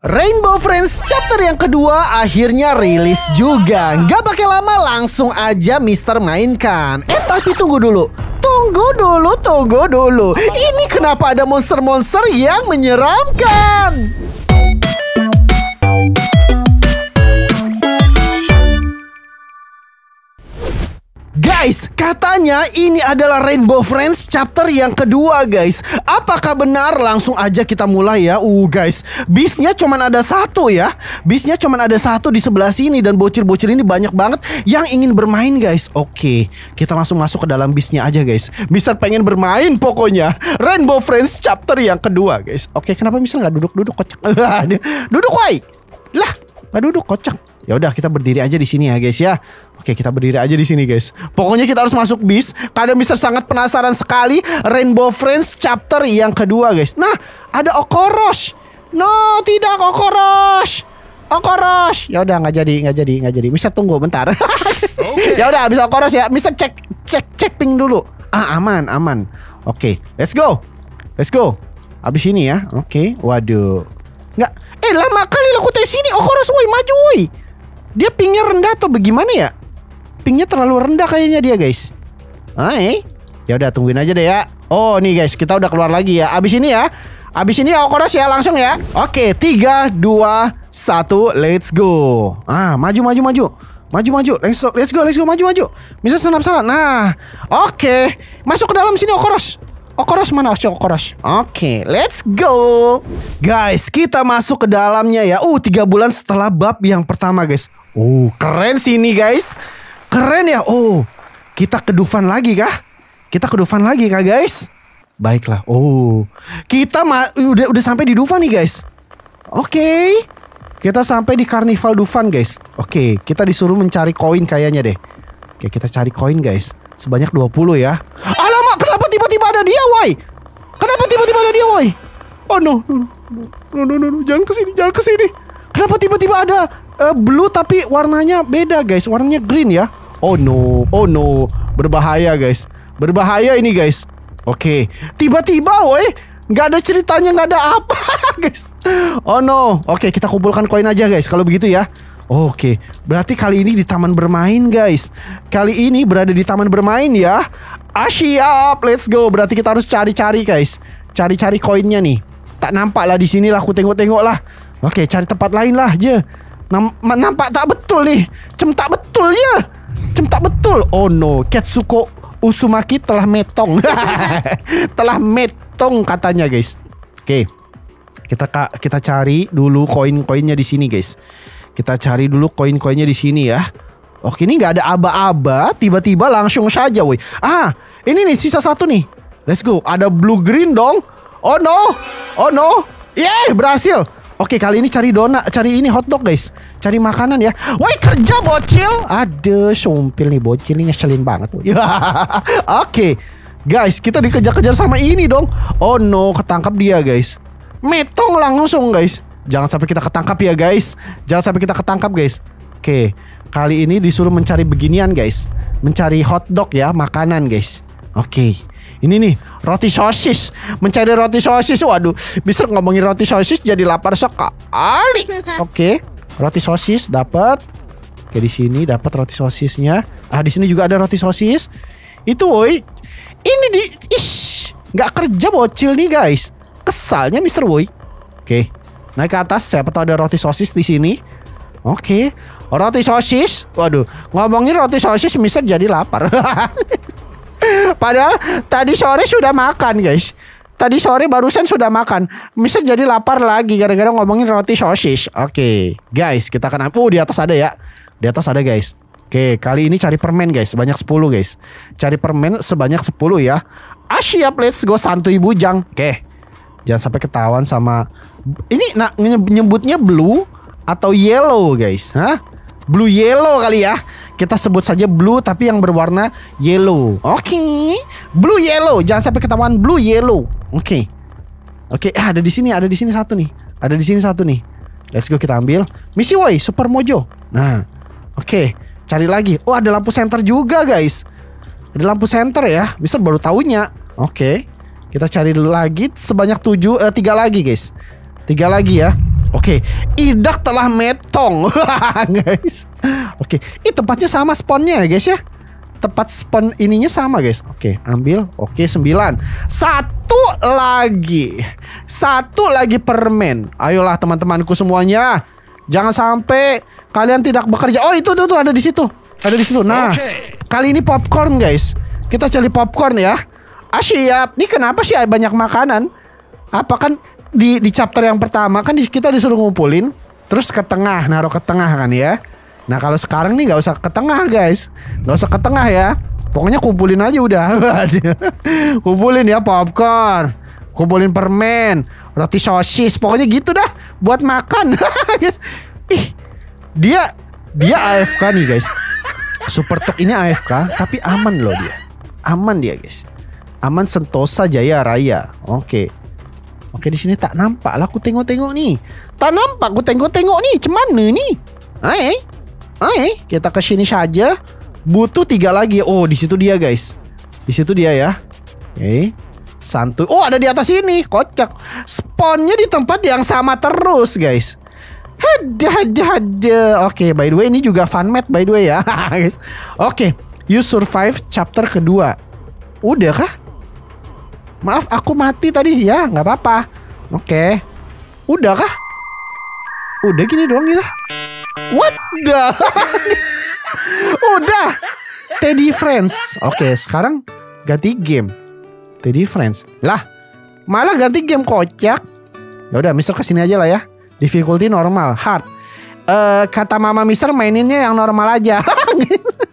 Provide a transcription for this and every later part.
Rainbow Friends chapter yang kedua akhirnya rilis juga. Nggak pakai lama langsung aja Mister mainkan. Eh tapi tunggu dulu. Tunggu dulu, tunggu dulu. Ini kenapa ada monster-monster yang menyeramkan? Guys, katanya ini adalah Rainbow Friends chapter yang kedua, guys. Apakah benar? Langsung aja kita mulai ya. Uh, guys, bisnya cuma ada satu ya. Bisnya cuma ada satu di sebelah sini dan bocil-bocil ini banyak banget yang ingin bermain, guys. Oke, kita langsung masuk ke dalam bisnya aja, guys. Mister pengen bermain pokoknya. Rainbow Friends chapter yang kedua, guys. Oke, kenapa Mister nggak duduk-duduk kocak? duduk, woi. Lah, nggak duduk kocak. Ya udah kita berdiri aja di sini ya guys ya. Oke, kita berdiri aja di sini guys. Pokoknya kita harus masuk bis karena bisa sangat penasaran sekali Rainbow Friends chapter yang kedua guys. Nah, ada Okorosh. No, tidak Okorosh. Okorosh. Ya udah nggak jadi, nggak jadi, nggak jadi. bisa tunggu bentar. okay. ya udah habis Okorosh ya. Mister cek cek cek ping dulu. Ah, aman, aman. Oke, okay, let's go. Let's go. Habis ini ya. Oke. Okay. Waduh. Nggak. Eh, lama kali lah aku tes sini Okorosh woi maju woi. Dia pingnya rendah atau bagaimana ya? Pingnya terlalu rendah kayaknya dia guys. Hai. Ah, eh? Ya udah tungguin aja deh ya. Oh nih guys kita udah keluar lagi ya. Abis ini ya. Abis ini ya Okoros ya langsung ya. Oke tiga, dua, satu, let's go. Ah maju maju maju. Maju maju, let's go, let's go, let's go, maju maju. Bisa senap salah. Nah, oke, okay. masuk ke dalam sini Okoros. Okoros mana Okoros? Oke, okay, let's go. Guys, kita masuk ke dalamnya ya. Uh, tiga bulan setelah bab yang pertama, guys. Oh, keren sih ini guys. Keren ya. Oh, kita ke Dufan lagi kah? Kita ke Dufan lagi kah guys? Baiklah. Oh, kita udah udah sampai di Dufan nih guys. Oke. Okay. Kita sampai di Karnival Dufan guys. Oke, okay, kita disuruh mencari koin kayaknya deh. Oke, okay, kita cari koin guys. Sebanyak 20 ya. Alamak, kenapa tiba-tiba ada dia, woi? Kenapa tiba-tiba ada dia, woi? Oh no, no, no, no, no, no, no, jangan kesini, jangan kesini. Kenapa tiba-tiba ada uh, blue tapi warnanya beda guys? Warnanya green ya? Oh no, oh no, berbahaya guys, berbahaya ini guys. Oke, okay. tiba-tiba woi nggak ada ceritanya nggak ada apa guys oh no oke okay, kita kumpulkan koin aja guys kalau begitu ya oke okay. berarti kali ini di taman bermain guys kali ini berada di taman bermain ya Asyap, ah, up, let's go berarti kita harus cari-cari guys cari-cari koinnya nih tak nampak lah di sini lah aku tengok-tengok lah Oke, cari tempat lain lah je. Nam nampak tak betul nih. tak betul ya. tak betul. Oh no, Ketsuko Usumaki telah metong. telah metong katanya, guys. Oke. Kita kita cari dulu koin-koinnya di sini, guys. Kita cari dulu koin-koinnya di sini ya. Oke, ini nggak ada aba-aba, tiba-tiba langsung saja, woi. Ah, ini nih sisa satu nih. Let's go. Ada blue green dong. Oh no. Oh no. Yeah, berhasil. Oke, kali ini cari dona, cari ini hotdog guys. Cari makanan ya. Woi, kerja bocil. Ada, sumpil nih bocil ini ngeselin banget. Oke. Okay. Guys, kita dikejar-kejar sama ini dong. Oh no, ketangkap dia guys. Metong langsung guys. Jangan sampai kita ketangkap ya guys. Jangan sampai kita ketangkap guys. Oke, kali ini disuruh mencari beginian guys. Mencari hotdog ya, makanan guys. Oke ini nih roti sosis mencari roti sosis waduh bisa ngomongin roti sosis jadi lapar sekali oke okay. roti sosis dapat oke di sini dapat roti sosisnya ah di sini juga ada roti sosis itu woi ini di ish nggak kerja bocil nih guys kesalnya Mister Woi oke okay. naik ke atas siapa tahu ada roti sosis di sini oke okay. roti sosis waduh ngomongin roti sosis Mister jadi lapar Padahal tadi sore sudah makan, guys. Tadi sore barusan sudah makan. Mister jadi lapar lagi gara-gara ngomongin roti sosis. Oke, guys, kita akan uh di atas ada ya. Di atas ada, guys. Oke, kali ini cari permen guys, banyak 10 guys. Cari permen sebanyak 10 ya. Ah siap, let's go santuy bujang. Oke. Jangan sampai ketahuan sama ini nah nyebutnya blue atau yellow guys, hah? Blue yellow kali ya. Kita sebut saja blue tapi yang berwarna yellow. Oke. Okay. Blue yellow. Jangan sampai ketahuan blue yellow. Oke. Okay. Oke, okay. ah, ada di sini, ada di sini satu nih. Ada di sini satu nih. Let's go kita ambil. Misi woi, Super Mojo. Nah. Oke, okay. cari lagi. Oh, ada lampu center juga, guys. Ada lampu center ya. Mister baru tahunya. Oke. Okay. Kita cari lagi sebanyak tujuh eh, tiga lagi, guys. Tiga lagi ya. Oke, okay. idak telah metong, guys. Oke, okay. ini tempatnya sama sponnya ya, guys ya. Tempat spawn ininya sama guys. Oke, ambil. Oke, sembilan. Satu lagi. Satu lagi permen. Ayolah teman-temanku semuanya. Jangan sampai kalian tidak bekerja. Oh, itu tuh, tuh ada di situ. Ada di situ. Nah, okay. kali ini popcorn guys. Kita cari popcorn ya. Ah siap. Ini kenapa sih banyak makanan? Apa kan di di chapter yang pertama kan di, kita disuruh ngumpulin terus ke tengah naruh ke tengah kan ya nah kalau sekarang nih nggak usah ke tengah guys nggak usah ke tengah ya pokoknya kumpulin aja udah kumpulin ya popcorn kumpulin permen roti sosis pokoknya gitu dah buat makan guys ih dia dia AFK nih guys Super Talk ini AFK tapi aman loh dia aman dia guys aman Sentosa Jaya Raya oke okay. Okey di sini tak nampak lah aku tengok-tengok ni. Tak nampak aku tengok-tengok ni. Macam mana ni? Hai? Hai? Kita ke sini saja. Butuh tiga lagi. Oh di situ dia guys. Di situ dia ya. Okey. Santuy. Oh ada di atas sini. Kocak. Spawnnya di tempat yang sama terus guys. Hadah, hadah, hadah. Oke, okay, by the way ini juga fun map by the way ya, guys. Oke, okay, you survive chapter kedua. Udah kah? Maaf, aku mati tadi. Ya, nggak apa-apa. Oke. Udah kah? Udah gini doang ya? What the? Udah. Teddy Friends. Oke, sekarang ganti game. Teddy Friends. Lah, malah ganti game kocak. Ya udah, Mister kesini aja lah ya. Difficulty normal, hard. Uh, kata Mama Mister maininnya yang normal aja.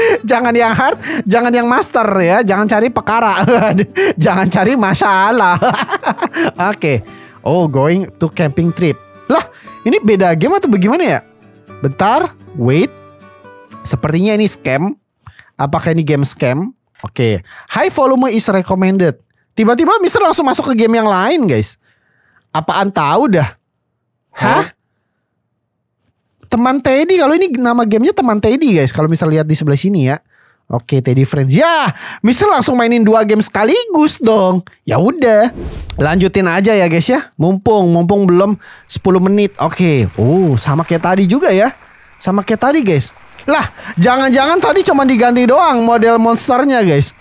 jangan yang hard, jangan yang master ya, jangan cari pekara, jangan cari masalah. Oke, okay. oh going to camping trip. Lah, ini beda game atau bagaimana ya? Bentar, wait. Sepertinya ini scam. Apakah ini game scam? Oke, okay. high volume is recommended. Tiba-tiba Mister langsung masuk ke game yang lain, guys. Apaan tahu dah? Hah? Teman Teddy kalau ini nama gamenya teman Teddy guys. Kalau misal lihat di sebelah sini ya. Oke Teddy Friends ya, Mister langsung mainin dua game sekaligus dong. Ya udah, lanjutin aja ya guys ya. Mumpung mumpung belum 10 menit. Oke, oh sama kayak tadi juga ya, sama kayak tadi guys. Lah, jangan-jangan tadi cuma diganti doang model monsternya guys.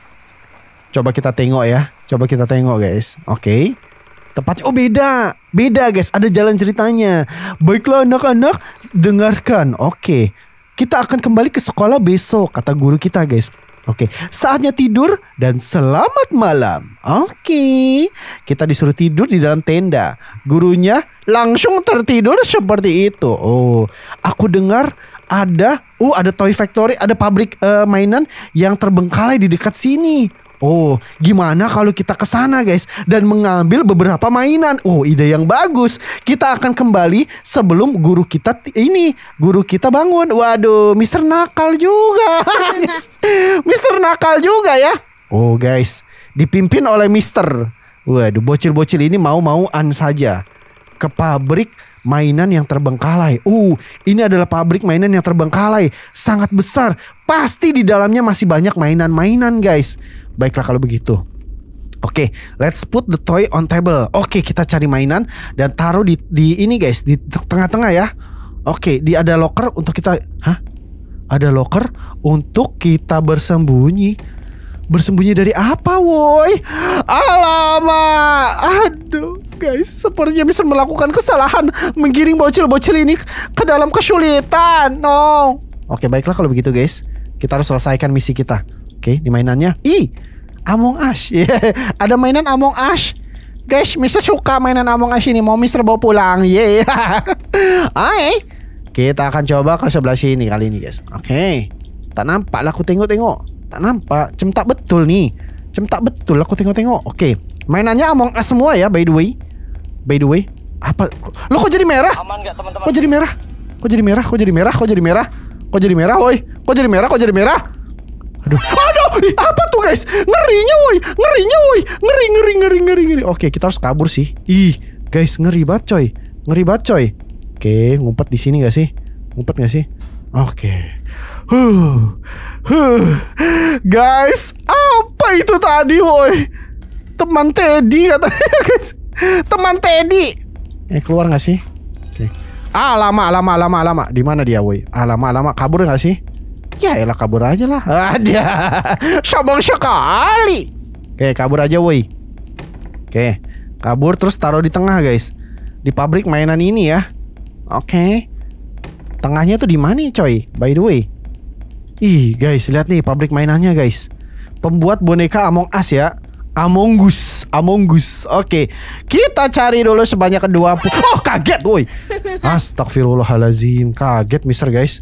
Coba kita tengok ya, coba kita tengok guys. Oke. Tempatnya oh beda, beda guys. Ada jalan ceritanya. Baiklah anak-anak, dengarkan. Oke, kita akan kembali ke sekolah besok kata guru kita guys. Oke, saatnya tidur dan selamat malam. Oke, kita disuruh tidur di dalam tenda. Gurunya langsung tertidur seperti itu. Oh, aku dengar ada, oh ada toy factory, ada pabrik uh, mainan yang terbengkalai di dekat sini. Oh, gimana kalau kita ke sana guys dan mengambil beberapa mainan? Oh, ide yang bagus. Kita akan kembali sebelum guru kita ini, guru kita bangun. Waduh, Mister Nakal juga. Mister Nakal juga ya. Oh, guys, dipimpin oleh Mister. Waduh, bocil-bocil ini mau-mauan saja ke pabrik mainan yang terbengkalai. Uh, ini adalah pabrik mainan yang terbengkalai, sangat besar. Pasti di dalamnya masih banyak mainan-mainan, guys. Baiklah kalau begitu. Oke, okay, let's put the toy on table. Oke, okay, kita cari mainan dan taruh di di ini, guys, di tengah-tengah ya. Oke, okay, di ada locker untuk kita, hah? Ada locker untuk kita bersembunyi. Bersembunyi dari apa woi? Alamak Aduh guys Sepertinya bisa melakukan kesalahan Menggiring bocil-bocil ini ke dalam kesulitan No Oke baiklah kalau begitu guys Kita harus selesaikan misi kita Oke di mainannya I Among Us yeah. Ada mainan Among Us Guys Mister suka mainan Among Us ini Mau Mister bawa pulang Yeah. Hai Kita akan coba ke sebelah sini kali ini guys Oke Tak nampak lah aku tengok-tengok Tak nampak Cemtak betul nih Cemtak betul aku tengok-tengok Oke Mainannya Among Us semua ya by the way By the way Apa Lo kok jadi merah? Aman gak teman-teman? Kok jadi merah? Kok jadi merah? Kok jadi merah? Kok jadi merah? Kok jadi merah woi? Kok jadi merah? Kok jadi merah? Aduh Aduh Apa tuh guys? Ngerinya woi Ngerinya woi Ngeri ngeri ngeri ngeri ngeri Oke kita harus kabur sih Ih Guys ngeri banget coy Ngeri banget coy Oke, ngumpet di sini gak sih? Ngumpet gak sih? Oke. Huh, huh. Guys, apa itu tadi, woi? Teman Teddy katanya, guys. Teman Teddy. Eh, keluar nggak sih? Oke. Okay. Ah, lama, lama, lama, lama. Di mana dia, woi? Ah, lama, lama. Kabur nggak sih? Ya, elah kabur aja lah. Ada. Sombong sekali. Oke, okay, kabur aja, woi. Oke. Okay. Kabur terus taruh di tengah, guys. Di pabrik mainan ini ya. Oke. Okay. Tengahnya tuh di mana nih, coy? By the way. Ih, guys, lihat nih pabrik mainannya, guys. Pembuat boneka Among Us ya. Among Us, Among Us. Oke, kita cari dulu sebanyak kedua. Oh, kaget, woi. Astagfirullahalazim, kaget Mister guys.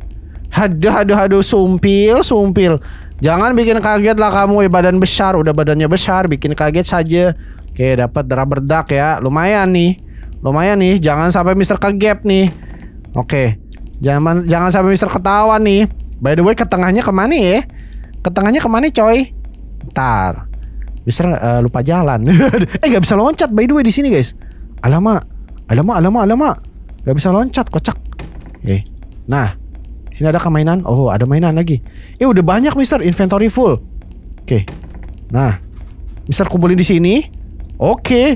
Haduh, haduh, haduh, sumpil, sumpil. Jangan bikin kaget lah kamu, badan besar, udah badannya besar, bikin kaget saja. Oke, dapat darah berdak ya. Lumayan nih. Lumayan nih, jangan sampai Mister kaget nih. Oke. Jangan jangan sampai Mister ketawa nih. By the way, ketengahnya kemana ya? ketengahnya kemana coy? Ntar. Mister uh, lupa jalan. eh nggak bisa loncat by the way di sini guys. Alamak, alamak, alamak, alamak. Gak bisa loncat, kocak. Eh, nah, sini ada kemainan. Oh, ada mainan lagi. Eh, udah banyak Mister, inventory full. Oke, nah, Mister kumpulin di sini. Oke.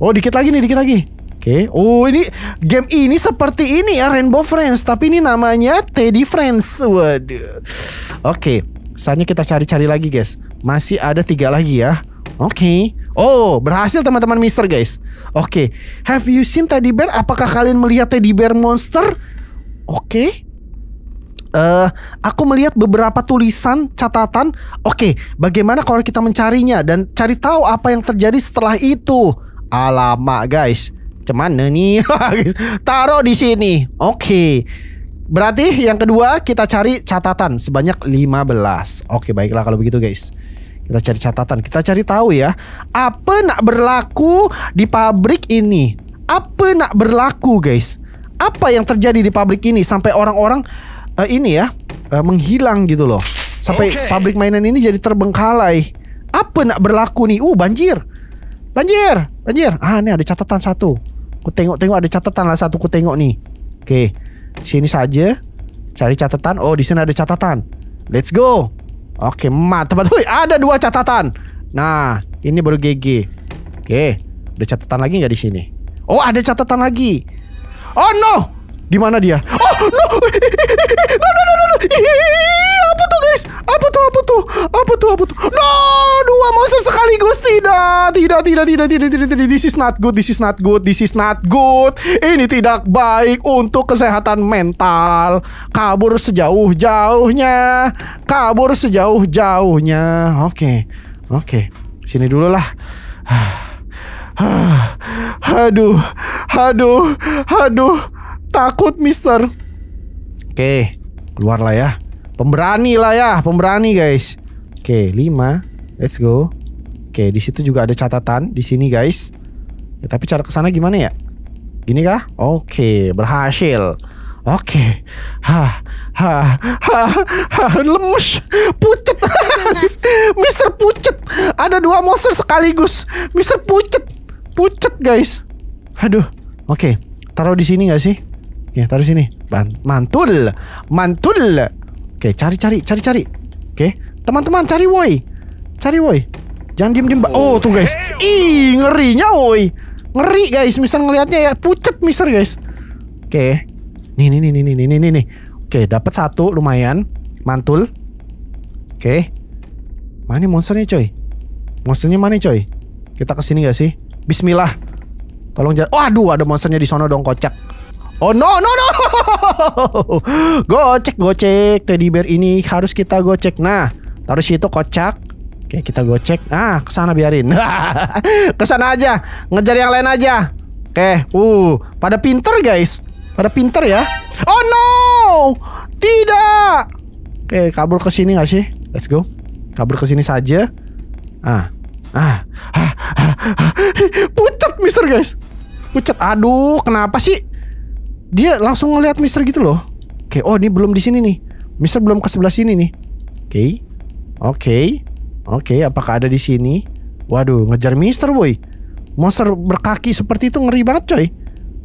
Oh, dikit lagi nih, dikit lagi. Oke. Okay. Oh, ini game ini seperti ini ya Rainbow Friends, tapi ini namanya Teddy Friends. Waduh. Oke, okay. saatnya kita cari-cari lagi, guys. Masih ada tiga lagi ya. Oke. Okay. Oh, berhasil teman-teman Mister guys. Oke. Okay. Have you seen teddy bear? Apakah kalian melihat teddy bear monster? Oke. Okay. Uh, eh, aku melihat beberapa tulisan catatan. Oke, okay, bagaimana kalau kita mencarinya dan cari tahu apa yang terjadi setelah itu? Alamak, guys mana nih? Taruh di sini. Oke. Okay. Berarti yang kedua kita cari catatan sebanyak 15. Oke, baiklah kalau begitu guys. Kita cari catatan, kita cari tahu ya, apa nak berlaku di pabrik ini? Apa nak berlaku guys? Apa yang terjadi di pabrik ini sampai orang-orang uh, ini ya uh, menghilang gitu loh. Sampai okay. pabrik mainan ini jadi terbengkalai. Apa nak berlaku nih? Uh, banjir. Banjir, banjir. Ah, ini ada catatan satu. Ku tengok-tengok ada catatan lah satu ku tengok nih. Oke. Sini saja. Cari catatan. Oh, di sini ada catatan. Let's go. Oke, mantap. hui ada dua catatan. Nah, ini baru GG. Oke. Ada catatan lagi nggak di sini? Oh, ada catatan lagi. Oh no! Di mana dia? Oh, no. No, no, no, no. no. Apa tuh, guys? Apa tuh? Apa tuh? Apa tuh? Apa tuh? No, dua monster sekaligus. Tidak, tidak, tidak, tidak, tidak, tidak, tidak. This is not good. This is not good. This is not good. Ini tidak baik untuk kesehatan mental. Kabur sejauh-jauhnya. Kabur sejauh-jauhnya. Oke. Okay. Oke. Okay. Sini dulu lah. Aduh, aduh, aduh, Takut, mister. Oke, keluar lah ya. Pemberani lah ya, pemberani guys. Oke, 5. Let's go. Oke, di situ juga ada catatan di sini guys. Ya, tapi cara kesana gimana ya? Gini kah? Oke, berhasil. Oke. Hah, hah, hah, ha, lemes, pucet. Mister pucet. Ada dua monster sekaligus. Mister pucet. Pucet, guys. Aduh. Oke, taruh di sini gak sih? Ya, taruh sini. Mantul. Mantul. Oke, cari cari cari cari. Oke. Teman-teman cari woi. Cari woi. Jangan diem-diem. Oh, tuh guys. Ih, ngerinya woi. Ngeri guys, mister ngelihatnya ya pucet mister guys. Oke. Nih nih nih nih nih nih nih. Oke, dapat satu lumayan. Mantul. Oke. Mana monsternya coy? Monsternya mana coy? Kita kesini gak sih? Bismillah. Tolong jangan. Waduh, ada monsternya di sono dong kocak. Oh no no no. gocek gocek teddy bear ini harus kita gocek. Nah, taruh situ kocak. Oke, kita gocek. Ah, kesana biarin. kesana aja. Ngejar yang lain aja. Oke, uh, pada pinter guys. Pada pinter ya. Oh no! Tidak. Oke, kabur ke sini gak sih? Let's go. Kabur ke sini saja. ah. ah. ah. ah, ah. Pucat, Mister guys. Pucat. Aduh, kenapa sih? dia langsung ngelihat Mister gitu loh. Oke, okay, oh ini belum di sini nih. Mister belum ke sebelah sini nih. Oke. Okay. Oke. Okay. Oke, okay, apakah ada di sini? Waduh, ngejar Mister boy. Monster berkaki seperti itu ngeri banget coy. Oke.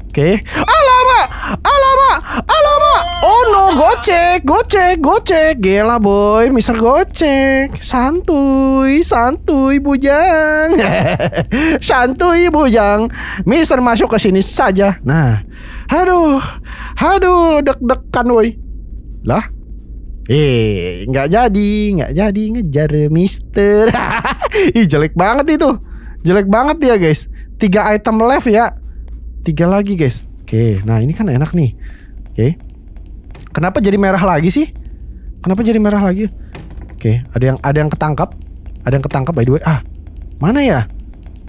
Okay. Alamak! Alamak! Alamak! Oh no, gocek, gocek, gocek. Gila boy, Mister gocek. Santuy, santuy bujang. santuy bujang. Mister masuk ke sini saja. Nah, Aduh, aduh, deg-degan woi. Lah? Eh, nggak jadi, nggak jadi ngejar Mister. Ih, jelek banget itu. Jelek banget ya, guys. Tiga item left ya. Tiga lagi, guys. Oke, nah ini kan enak nih. Oke. Kenapa jadi merah lagi sih? Kenapa jadi merah lagi? Oke, ada yang ada yang ketangkap. Ada yang ketangkap by the way. Ah, mana ya?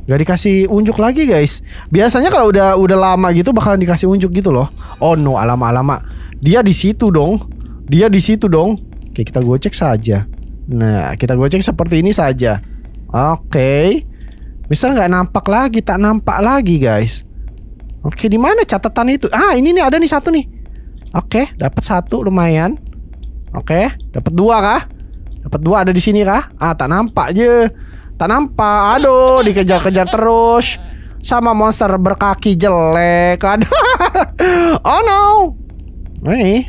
Gak dikasih unjuk lagi guys. Biasanya kalau udah udah lama gitu bakalan dikasih unjuk gitu loh. Oh no, alama-alama. Dia di situ dong. Dia di situ dong. Oke, kita gocek saja. Nah, kita gocek seperti ini saja. Oke. Misal nggak nampak lagi, tak nampak lagi guys. Oke, di mana catatan itu? Ah, ini nih ada nih satu nih. Oke, dapat satu lumayan. Oke, dapat dua kah? Dapat dua ada di sini kah? Ah, tak nampak aja. Tanampa Aduh dikejar-kejar terus Sama monster berkaki jelek Aduh Oh no Nih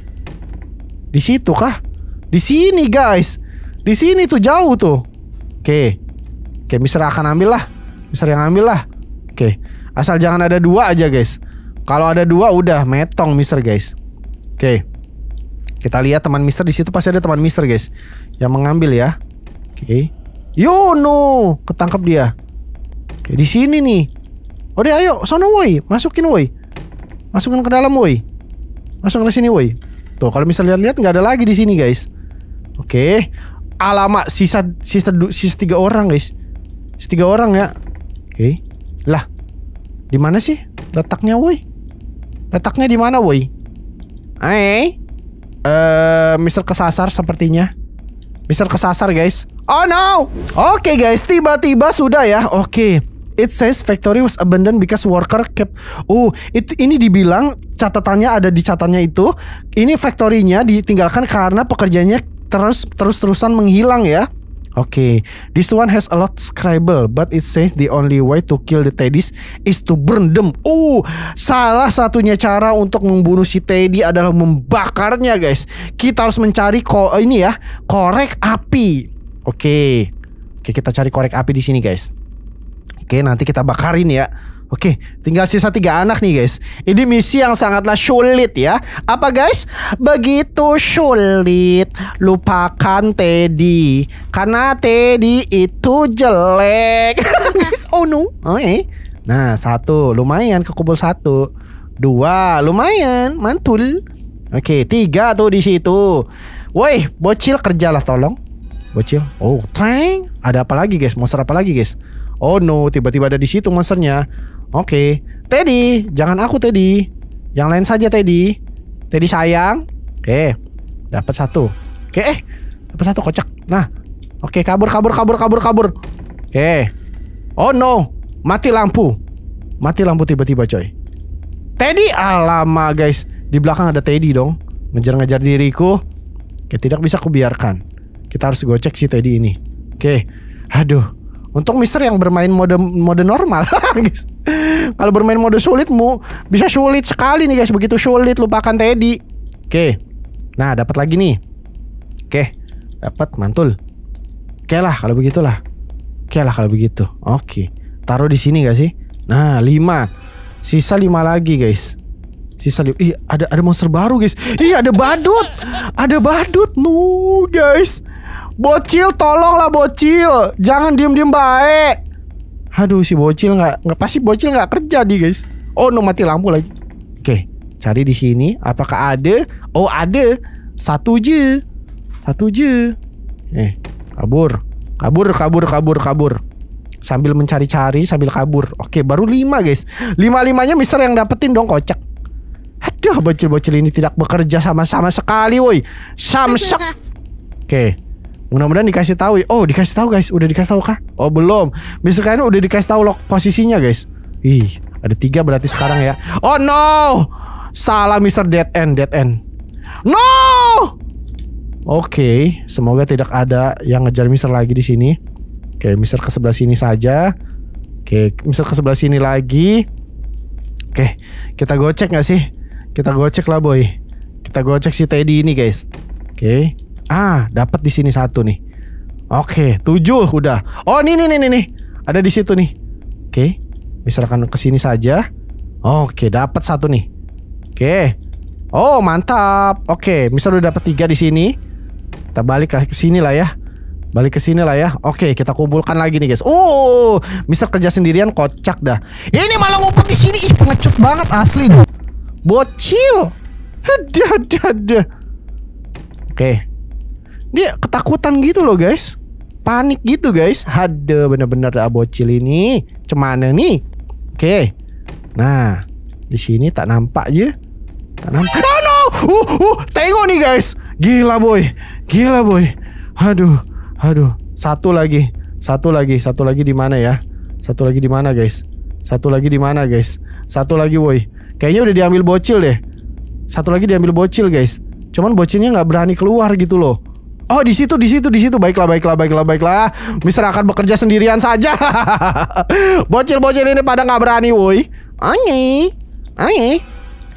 Di situ kah? Di sini guys Di sini tuh jauh tuh Oke Oke Mister akan ambil lah Mister yang ambil lah Oke Asal jangan ada dua aja guys Kalau ada dua udah metong Mister guys Oke Kita lihat teman Mister di situ pasti ada teman Mister guys Yang mengambil ya Oke Yo, no, ketangkap dia. Oke, di sini nih. Ode oh, ayo, sono woi, masukin woi. Masukin ke dalam woi. Masuk ke sini woi. Tuh, kalau misalnya lihat lihat nggak ada lagi di sini, guys. Oke. Alamak, sisa sisa sisa tiga orang, guys. Sisa tiga orang ya. Oke. Lah. Di mana sih letaknya, woi? Letaknya di mana, woi? Eh, eh, uh, Mister kesasar sepertinya. Mister kesasar, guys. Oh no! Oke okay, guys, tiba-tiba sudah ya. Oke. Okay. It says factory was abandoned because worker kept. Oh, itu ini dibilang catatannya ada di catatannya itu. Ini factory-nya ditinggalkan karena pekerjanya terus terus-terusan menghilang ya. Oke, okay. this one has a lot scribble, but it says the only way to kill the teddies is to burn them. Oh, salah satunya cara untuk membunuh si teddy adalah membakarnya, guys. Kita harus mencari ko ini ya, korek api. Oke. Oke, kita cari korek api di sini, guys. Oke, nanti kita bakarin ya. Oke, tinggal sisa tiga anak nih guys. Ini misi yang sangatlah sulit ya. Apa guys? Begitu sulit. Lupakan Teddy. Karena Teddy itu jelek. guys, oh no. Oke. Oh, eh. Nah, satu. Lumayan ke kubur satu. Dua. Lumayan. Mantul. Oke, tiga tuh di situ. Woi, bocil kerjalah tolong. Bocil. Oh, tang. Ada apa lagi, guys? Monster apa lagi, guys? Oh no, tiba-tiba ada di situ monsternya. Oke, okay. Teddy, jangan aku Teddy. Yang lain saja Teddy. Teddy sayang. Oke, okay. dapat satu. Oke, okay. eh, dapat satu kocak. Nah, oke okay, kabur kabur kabur kabur kabur. Oke. Okay. Oh no, mati lampu. Mati lampu tiba-tiba coy. Teddy, alama guys, di belakang ada Teddy dong. Ngejar-ngejar diriku. Oke, tidak bisa kubiarkan. Kita harus gocek si Teddy ini. Oke. Okay. Aduh. untuk Mister yang bermain mode mode normal, Kalau bermain mode sulit mu bisa sulit sekali nih guys. Begitu sulit lupakan Teddy. Oke. Okay. Nah, dapat lagi nih. Oke. Okay. Dapat mantul. Oke okay lah kalau begitulah. Oke okay lah kalau begitu. Oke. Okay. Taruh di sini gak sih? Nah, lima, Sisa lima lagi, guys. Sisa lima. Ih, ada ada monster baru, guys. Ih, ada badut. Ada badut. No, guys. Bocil tolonglah bocil Jangan diem-diem baik Aduh si bocil nggak nggak pasti bocil nggak kerja nih guys Oh no mati lampu lagi Oke cari di sini Apakah ada Oh ada Satu je Satu je Eh kabur Kabur kabur kabur kabur Sambil mencari-cari sambil kabur Oke baru lima guys Lima-limanya mister yang dapetin dong kocak Aduh bocil-bocil ini tidak bekerja sama-sama sekali woi Samsek Oke Mudah-mudahan dikasih tahu. Ya. Oh, dikasih tahu guys. Udah dikasih tahu kah? Oh, belum. Misalkan udah dikasih tahu lok posisinya, guys. Ih, ada tiga berarti sekarang ya. Oh no. Salah Mister Dead End, Dead End. No. Oke, okay, semoga tidak ada yang ngejar Mister lagi di sini. Oke, okay, Mister ke sebelah sini saja. Oke, okay, Mister ke sebelah sini lagi. Oke, okay, kita gocek gak sih? Kita gocek lah boy. Kita gocek si Teddy ini guys. Oke. Okay. Ah, dapat di sini satu nih. Oke, tujuh udah. Oh, ini, nih nih nih. Ada di situ nih. Oke. Misalkan ke sini saja. Oke, dapat satu nih. Oke. Oh, mantap. Oke, misal udah dapat tiga di sini. Kita balik ke sini lah ya. Balik ke sini lah ya. Oke, kita kumpulkan lagi nih, guys. Oh, misal kerja sendirian kocak dah. Ini malah ngumpet di sini. Ih, pengecut banget asli dah. Bocil. hadah, hadah. Oke, dia ketakutan gitu loh guys panik gitu guys ada bener-bener ada bocil ini cemana nih oke nah di sini tak nampak je tak nampak oh no uh, uh, tengok nih guys gila boy gila boy aduh aduh satu lagi satu lagi satu lagi di mana ya satu lagi di mana guys satu lagi di mana guys satu lagi boy kayaknya udah diambil bocil deh satu lagi diambil bocil guys cuman bocilnya nggak berani keluar gitu loh Oh di situ, di situ, di situ. Baiklah, baiklah, baiklah, baiklah. Mister akan bekerja sendirian saja. Bocil-bocil ini pada nggak berani, woi. ani ani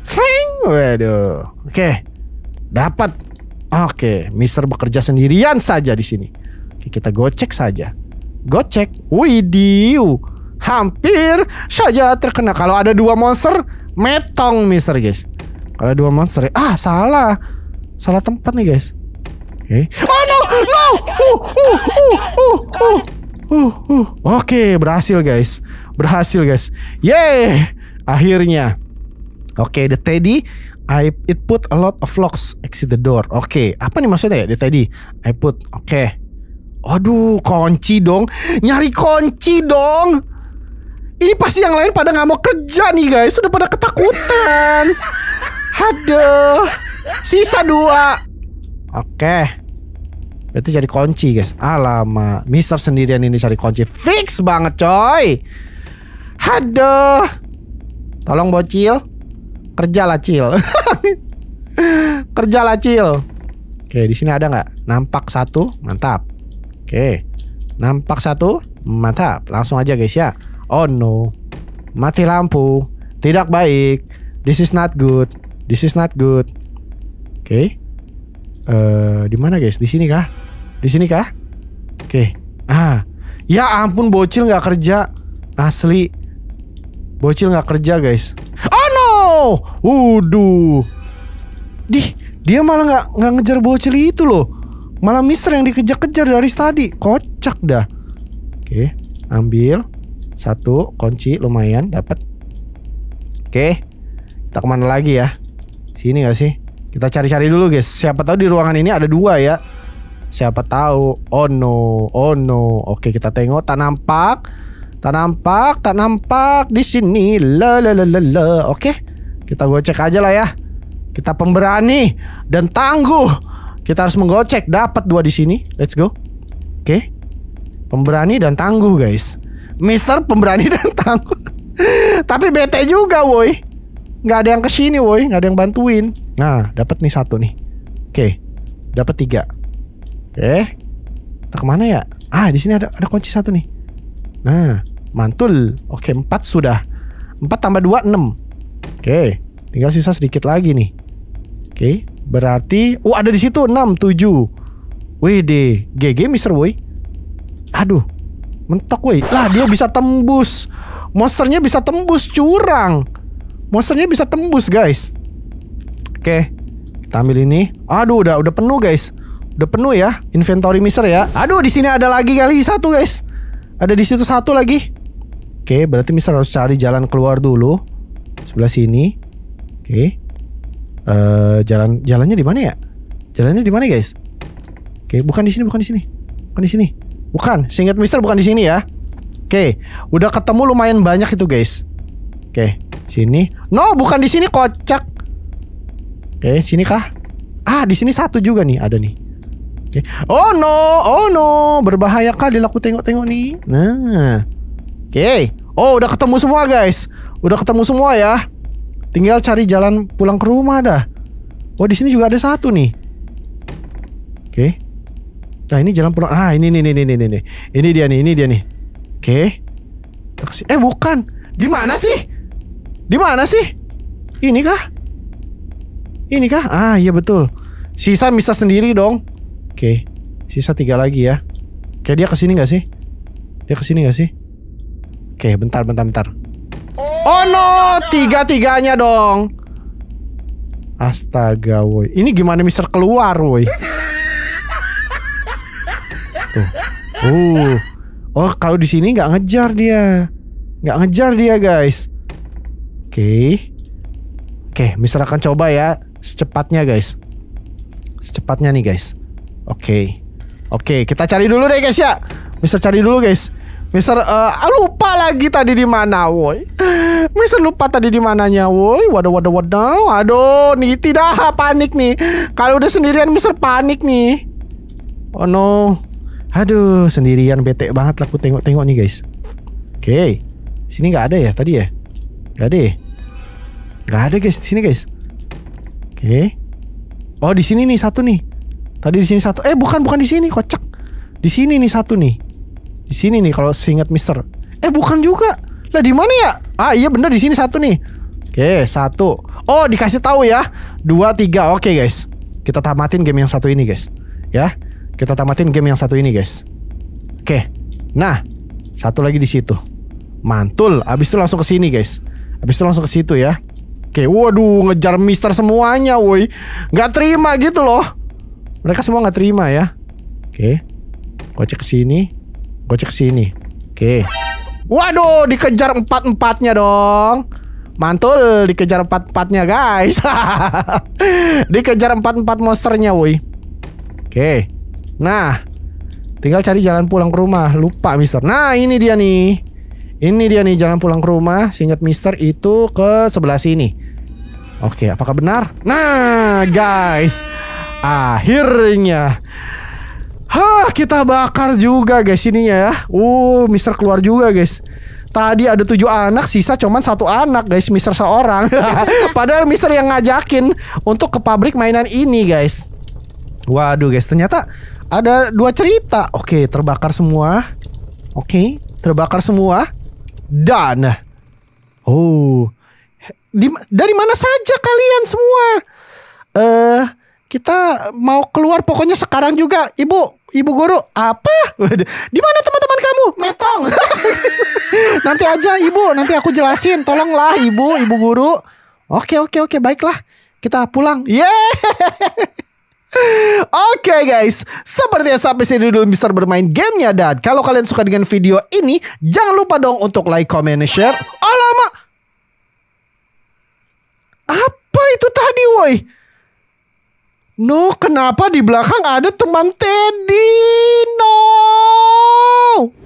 Fring Waduh. Oke, dapat. Oke, Mister bekerja sendirian saja di sini. Oke, kita gocek saja. Gocek. Widiu. Hampir saja terkena. Kalau ada dua monster, metong Mister guys. Kalau ada dua monster, eh, ah salah, salah tempat nih guys. Okay. Oh no, no. Uh, uh, uh, uh, uh. Uh, uh. Oke, okay, berhasil guys. Berhasil guys. Yeay, akhirnya. Oke, okay, the teddy I it put a lot of locks exit the door. Oke, okay. apa nih maksudnya ya the teddy? I put oke. Okay. Aduh, kunci dong. Nyari kunci dong. Ini pasti yang lain pada nggak mau kerja nih guys, sudah pada ketakutan. Haduh. Sisa dua. Oke. Okay. Berarti cari kunci guys Alamak Mister sendirian ini cari kunci Fix banget coy Haduh Tolong bocil Kerjalah cil Kerjalah cil Oke di sini ada nggak? Nampak satu Mantap Oke Nampak satu Mantap Langsung aja guys ya Oh no Mati lampu Tidak baik This is not good This is not good Oke Eh, di mana guys? Di sini kah? Di sini kah? Oke. Okay. Ah. Ya ampun bocil nggak kerja. Asli. Bocil nggak kerja, guys. Oh no! Wuduh. di dia malah nggak nggak ngejar bocil itu loh. Malah Mister yang dikejar-kejar dari tadi. Kocak dah. Oke, okay. ambil satu kunci lumayan dapat. Oke. Okay. Kita kemana lagi ya? Sini gak sih? Kita cari-cari dulu guys. Siapa tahu di ruangan ini ada dua ya. Siapa tahu. Oh no, oh no. Oke kita tengok. Tak nampak, tak nampak, tak nampak di sini. Le, le, le, le, le. Oke, kita gocek aja lah ya. Kita pemberani dan tangguh. Kita harus menggocek. Dapat dua di sini. Let's go. Oke, pemberani dan tangguh guys. Mister pemberani dan tangguh. Tapi bete juga, woi nggak ada yang kesini woi nggak ada yang bantuin nah dapat nih satu nih oke dapat tiga eh kita kemana ya ah di sini ada ada kunci satu nih nah mantul oke empat sudah empat tambah dua enam oke tinggal sisa sedikit lagi nih oke berarti oh ada di situ enam tujuh Wih deh GG Mister woi aduh mentok woi lah dia bisa tembus monsternya bisa tembus curang monsternya bisa tembus guys Oke Kita ambil ini Aduh udah udah penuh guys Udah penuh ya Inventory Mister ya Aduh di sini ada lagi kali satu guys Ada di situ satu lagi Oke berarti mister harus cari jalan keluar dulu Sebelah sini Oke uh, Jalan Jalannya di mana ya Jalannya di mana guys Oke bukan di sini bukan di sini Bukan di sini Bukan, seingat Mister bukan di sini ya. Oke, udah ketemu lumayan banyak itu guys. Oke, sini. No, bukan di sini kocak. Oke, sini kah? Ah, di sini satu juga nih, ada nih. Oke. Oh no, oh no, berbahaya kali aku tengok-tengok nih. Nah. Oke. Oh, udah ketemu semua, guys. Udah ketemu semua ya. Tinggal cari jalan pulang ke rumah dah. Oh, di sini juga ada satu nih. Oke. Nah, ini jalan pulang. Ah, ini nih nih nih nih nih. Ini dia nih, ini dia nih. Oke. Eh, bukan. Gimana sih? Di mana sih? Ini kah? Ini kah? Ah, iya betul. Sisa misa sendiri dong. Oke. Sisa tiga lagi ya. Kayak dia ke sini gak sih? Dia ke sini gak sih? Oke, bentar, bentar, bentar. Oh no, tiga-tiganya dong. Astaga, woi. Ini gimana Mister keluar, woi? Tuh. Uh. Oh, kalau di sini nggak ngejar dia. Nggak ngejar dia, guys. Oke. Oke, Mister akan coba ya secepatnya guys. Secepatnya nih guys. Oke. Oke, kita cari dulu deh guys ya. Mister cari dulu guys. Mister uh, lupa lagi tadi di mana, woi. Mister lupa tadi di mananya, woi. Waduh, waduh, waduh. Aduh, nih tidak panik nih. Kalau udah sendirian Mister panik nih. Oh no. Aduh, sendirian bete banget lah aku tengok-tengok nih, guys. Oke. Okay. Sini nggak ada ya tadi ya? Gak ada ya? Gak ada guys, di sini guys. Oke. Okay. Oh, di sini nih satu nih. Tadi di sini satu. Eh, bukan bukan di sini, kocak. Di sini nih satu nih. Di sini nih kalau seingat Mister. Eh, bukan juga. Lah di mana ya? Ah, iya bener di sini satu nih. Oke, okay, satu. Oh, dikasih tahu ya. Dua, tiga. Oke, okay, guys. Kita tamatin game yang satu ini, guys. Ya. Kita tamatin game yang satu ini, guys. Oke. Okay. Nah, satu lagi di situ. Mantul. Abis itu langsung ke sini, guys. Habis itu langsung ke situ ya. Oke, waduh ngejar mister semuanya woi. Gak terima gitu loh. Mereka semua gak terima ya. Oke. Gue cek ke sini. Gue cek ke sini. Oke. Waduh, dikejar empat-empatnya dong. Mantul, dikejar empat-empatnya guys. dikejar empat-empat monsternya woi. Oke. Nah, tinggal cari jalan pulang ke rumah. Lupa mister. Nah, ini dia nih. Ini dia nih jalan pulang ke rumah. Singkat Mister itu ke sebelah sini. Oke, apakah benar? Nah, guys. Akhirnya. Hah, kita bakar juga guys sininya ya. Uh, Mister keluar juga guys. Tadi ada tujuh anak, sisa cuman satu anak guys, Mister seorang. Padahal Mister yang ngajakin untuk ke pabrik mainan ini guys. Waduh guys, ternyata ada dua cerita. Oke, terbakar semua. Oke, terbakar semua dan oh di, dari mana saja kalian semua? Eh uh, kita mau keluar pokoknya sekarang juga ibu ibu guru apa di mana teman-teman kamu metong nanti aja ibu nanti aku jelasin tolonglah ibu ibu guru oke oke oke baiklah kita pulang yeay Oke okay guys, seperti yang sampai sini dulu Mister bermain gamenya dan kalau kalian suka dengan video ini, jangan lupa dong untuk like, comment, share. Alamak, oh, apa itu tadi woi? No, kenapa di belakang ada teman Teddy? No.